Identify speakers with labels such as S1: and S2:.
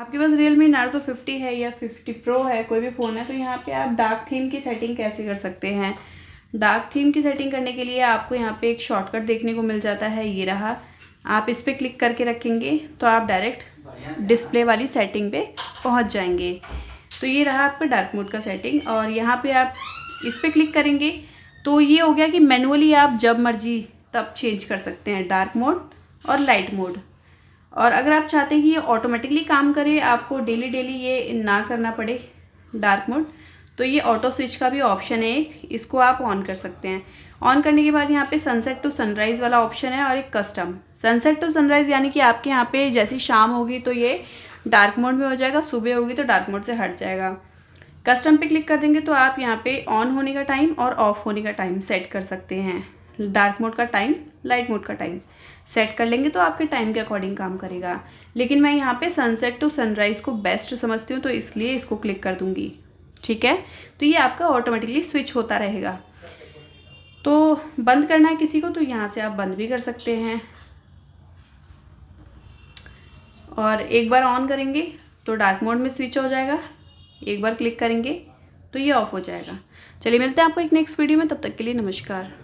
S1: आपके पास realme Narzo fifty है या फिफ्टी प्रो है कोई भी फ़ोन है तो यहाँ पे आप डार्क थीम की सेटिंग कैसे कर सकते हैं डार्क थीम की सेटिंग करने के लिए आपको यहाँ पे एक शॉर्टकट देखने को मिल जाता है ये रहा आप इस पर क्लिक करके रखेंगे तो आप डायरेक्ट डिस्प्ले वाली सेटिंग पे पहुँच जाएंगे तो ये रहा आपका डार्क मोड का सेटिंग और यहाँ पर आप इस पर क्लिक करेंगे तो ये हो गया कि मैनुअली आप जब मर्जी तब चेंज कर सकते हैं डार्क मोड और लाइट मोड और अगर आप चाहते हैं कि ये ऑटोमेटिकली काम करे आपको डेली डेली ये ना करना पड़े डार्क मोड तो ये ऑटो स्विच का भी ऑप्शन है एक इसको आप ऑन कर सकते हैं ऑन करने के बाद यहाँ पे सनसेट टू सनराइज़ वाला ऑप्शन है और एक कस्टम सनसेट टू सनराइज़ यानी कि आपके यहाँ पे जैसी शाम होगी तो ये डार्क मोड में हो जाएगा सुबह होगी तो डार्क मोड से हट जाएगा कस्टम पे क्लिक कर देंगे तो आप यहाँ पे ऑन होने का टाइम और ऑफ होने का टाइम सेट कर सकते हैं डार्क मोड का टाइम लाइट मोड का टाइम सेट कर लेंगे तो आपके टाइम के अकॉर्डिंग काम करेगा लेकिन मैं यहाँ पे सनसेट टू सनराइज़ को बेस्ट समझती हूँ तो इसलिए इसको क्लिक कर दूँगी ठीक है तो ये आपका ऑटोमेटिकली स्विच होता रहेगा तो बंद करना है किसी को तो यहाँ से आप बंद भी कर सकते हैं और एक बार ऑन करेंगे तो डार्क मोड में स्विच हो जाएगा एक बार क्लिक करेंगे तो ये ऑफ हो जाएगा चलिए मिलते हैं आपको एक नेक्स्ट वीडियो में तब तक के लिए नमस्कार